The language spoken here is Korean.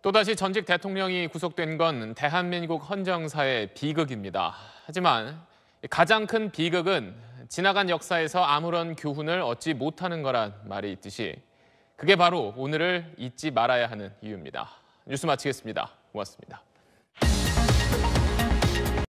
또다시 전직 대통령이 구속된 건 대한민국 헌정사의 비극입니다. 하지만 가장 큰 비극은 지나간 역사에서 아무런 교훈을 얻지 못하는 거란 말이 있듯이 그게 바로 오늘을 잊지 말아야 하는 이유입니다. 뉴스 마치겠습니다. 고맙습니다.